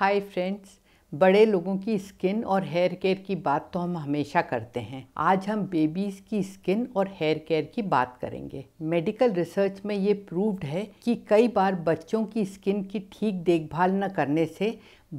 hi friends बड़े लोगों की स्किन और हेयर केयर की बात तो हम हमेशा करते हैं आज हम बेबीज़ की स्किन और हेयर केयर की बात करेंगे मेडिकल रिसर्च में ये प्रूव्ड है कि कई बार बच्चों की स्किन की ठीक देखभाल न करने से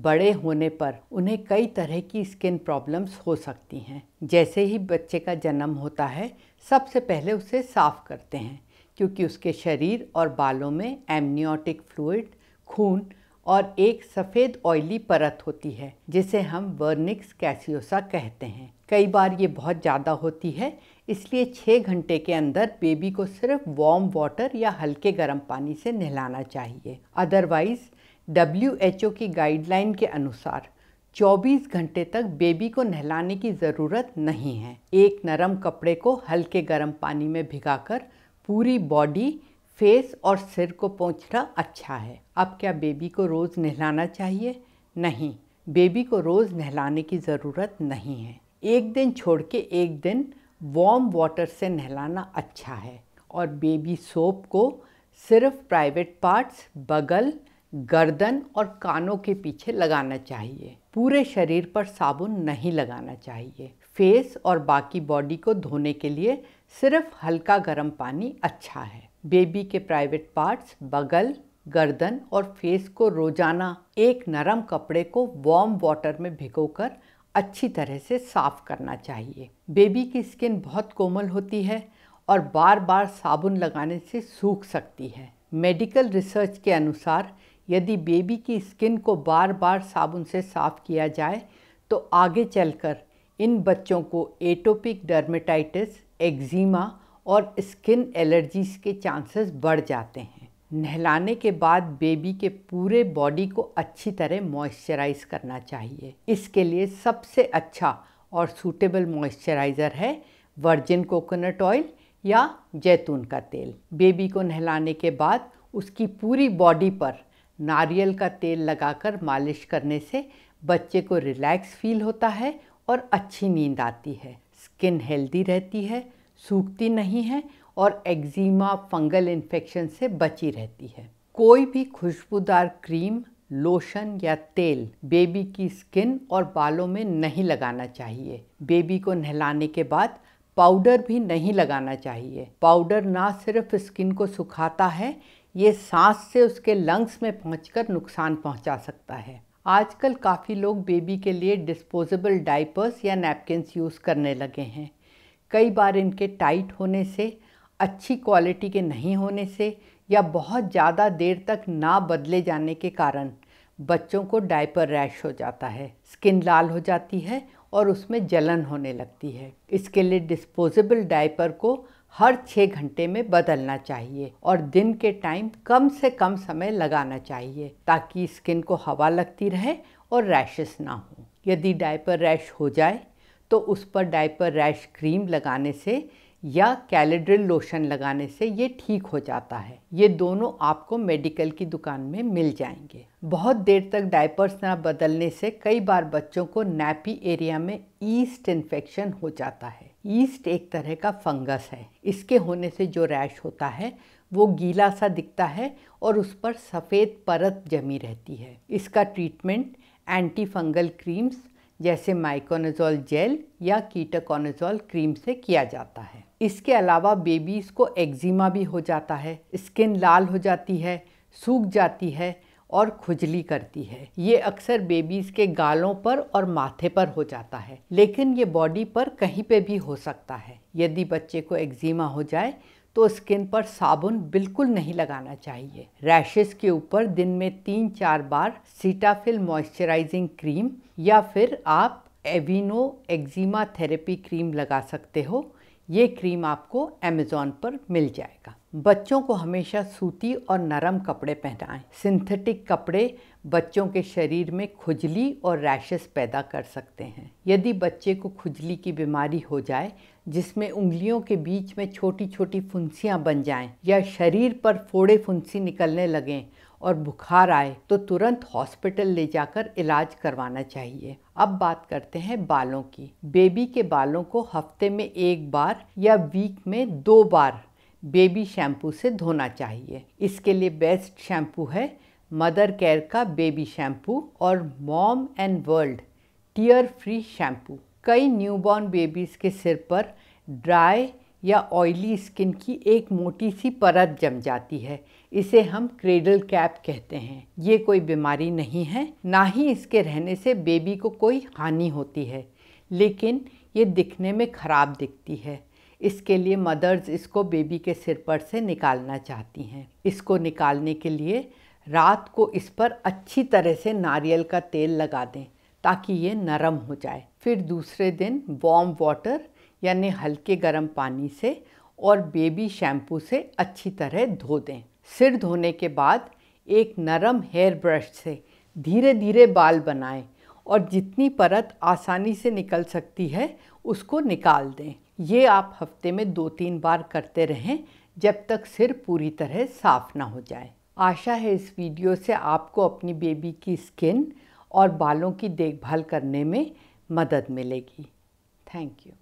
बड़े होने पर उन्हें कई तरह की स्किन प्रॉब्लम्स हो सकती हैं जैसे ही बच्चे का जन्म होता है सबसे पहले उसे साफ़ करते हैं क्योंकि उसके शरीर और बालों में एमनियोटिक फ्लूड खून और एक सफ़ेद ऑयली परत होती है जिसे हम वर्निक्स कैसियोसा कहते हैं कई बार ये बहुत ज़्यादा होती है इसलिए छः घंटे के अंदर बेबी को सिर्फ वार्म वाटर या हल्के गर्म पानी से नहलाना चाहिए अदरवाइज़ डब्ल्यू की गाइडलाइन के अनुसार 24 घंटे तक बेबी को नहलाने की ज़रूरत नहीं है एक नरम कपड़े को हल्के गर्म पानी में भिगाकर पूरी बॉडी फेस और सिर को पहुँचना अच्छा है अब क्या बेबी को रोज़ नहलाना चाहिए नहीं बेबी को रोज़ नहलाने की ज़रूरत नहीं है एक दिन छोड़ के एक दिन वार्म वाटर से नहलाना अच्छा है और बेबी सोप को सिर्फ प्राइवेट पार्ट्स बगल गर्दन और कानों के पीछे लगाना चाहिए पूरे शरीर पर साबुन नहीं लगाना चाहिए फेस और बाकी बॉडी को धोने के लिए सिर्फ हल्का गर्म पानी अच्छा है बेबी के प्राइवेट पार्ट्स बगल गर्दन और फेस को रोजाना एक नरम कपड़े को वार्म वाटर में भिगोकर अच्छी तरह से साफ करना चाहिए बेबी की स्किन बहुत कोमल होती है और बार बार साबुन लगाने से सूख सकती है मेडिकल रिसर्च के अनुसार यदि बेबी की स्किन को बार बार साबुन से साफ किया जाए तो आगे चलकर इन बच्चों को एटोपिक डर्मेटाइटिस एक्जिमा और स्किन एलर्जीज के चांसेस बढ़ जाते हैं नहलाने के बाद बेबी के पूरे बॉडी को अच्छी तरह मॉइस्चराइज करना चाहिए इसके लिए सबसे अच्छा और सूटेबल मॉइस्चराइज़र है वर्जिन कोकोनट ऑयल या जैतून का तेल बेबी को नहलाने के बाद उसकी पूरी बॉडी पर नारियल का तेल लगाकर मालिश करने से बच्चे को रिलैक्स फील होता है और अच्छी नींद आती है स्किन हेल्दी रहती है सूखती नहीं है और एक्जिमा फंगल इन्फेक्शन से बची रहती है कोई भी खुशबूदार क्रीम लोशन या तेल बेबी की स्किन और बालों में नहीं लगाना चाहिए बेबी को नहलाने के बाद पाउडर भी नहीं लगाना चाहिए पाउडर ना सिर्फ स्किन को सुखाता है ये सांस से उसके लंग्स में पहुँच नुकसान पहुँचा सकता है आजकल काफ़ी लोग बेबी के लिए डिस्पोजेबल डाइपर्स या नैपकिन यूज़ करने लगे हैं कई बार इनके टाइट होने से अच्छी क्वालिटी के नहीं होने से या बहुत ज़्यादा देर तक ना बदले जाने के कारण बच्चों को डायपर रैश हो जाता है स्किन लाल हो जाती है और उसमें जलन होने लगती है इसके लिए डिस्पोजेबल डायपर को हर छः घंटे में बदलना चाहिए और दिन के टाइम कम से कम समय लगाना चाहिए ताकि स्किन को हवा लगती रहे और रैशेस ना हो यदि डायपर रैश हो जाए तो उस पर डायपर रैश क्रीम लगाने से या कैलेड्रल लोशन लगाने से ये ठीक हो जाता है ये दोनों आपको मेडिकल की दुकान में मिल जाएंगे बहुत देर तक डायपर्स ना बदलने से कई बार बच्चों को नैपी एरिया में ईस्ट इन्फेक्शन हो जाता है ईस्ट एक तरह का फंगस है इसके होने से जो रैश होता है वो गीला सा दिखता है और उस पर सफ़ेद परत जमी रहती है इसका ट्रीटमेंट एंटी फंगल क्रीम्स जैसे माइकोनेजोल जेल या कीटाकोनाजोल क्रीम से किया जाता है इसके अलावा बेबीज़ को एक्जिमा भी हो जाता है स्किन लाल हो जाती है सूख जाती है और खुजली करती है ये अक्सर बेबीज़ के गालों पर और माथे पर हो जाता है लेकिन ये बॉडी पर कहीं पे भी हो सकता है यदि बच्चे को एक्जिमा हो जाए तो स्किन पर साबुन बिल्कुल नहीं लगाना चाहिए रैशेस के ऊपर दिन में तीन चार बार सीटाफिल मॉइस्चराइजिंग क्रीम या फिर आप एवीनो एक्जिमा थेरेपी क्रीम लगा सकते हो ये क्रीम आपको अमेज़ॉन पर मिल जाएगा बच्चों को हमेशा सूती और नरम कपड़े पहनाएं सिंथेटिक कपड़े बच्चों के शरीर में खुजली और रैशेस पैदा कर सकते हैं यदि बच्चे को खुजली की बीमारी हो जाए जिसमें उंगलियों के बीच में छोटी छोटी फुंसियाँ बन जाएं या शरीर पर फोड़े फुंसी निकलने लगें और बुखार आए तो तुरंत हॉस्पिटल ले जाकर इलाज करवाना चाहिए अब बात करते हैं बालों की बेबी के बालों को हफ्ते में एक बार या वीक में दो बार बेबी शैम्पू से धोना चाहिए इसके लिए बेस्ट शैम्पू है मदर केयर का बेबी शैम्पू और mom and world tear free shampoo कई न्यूबॉर्न बेबीज़ के सिर पर ड्राई या ऑयली स्किन की एक मोटी सी परत जम जाती है इसे हम क्रेडल कैप कहते हैं ये कोई बीमारी नहीं है ना ही इसके रहने से बेबी को कोई हानि होती है लेकिन ये दिखने में ख़राब दिखती है इसके लिए मदर्स इसको बेबी के सिर पर से निकालना चाहती हैं इसको निकालने के लिए रात को इस पर अच्छी तरह से नारियल का तेल लगा दें ताकि ये नरम हो जाए फिर दूसरे दिन वॉम वाटर यानी हल्के गर्म पानी से और बेबी शैम्पू से अच्छी तरह धो दें सिर धोने के बाद एक नरम हेयर ब्रश से धीरे धीरे बाल बनाएं और जितनी परत आसानी से निकल सकती है उसको निकाल दें ये आप हफ्ते में दो तीन बार करते रहें जब तक सिर पूरी तरह साफ ना हो जाए आशा है इस वीडियो से आपको अपनी बेबी की स्किन और बालों की देखभाल करने में मदद मिलेगी थैंक यू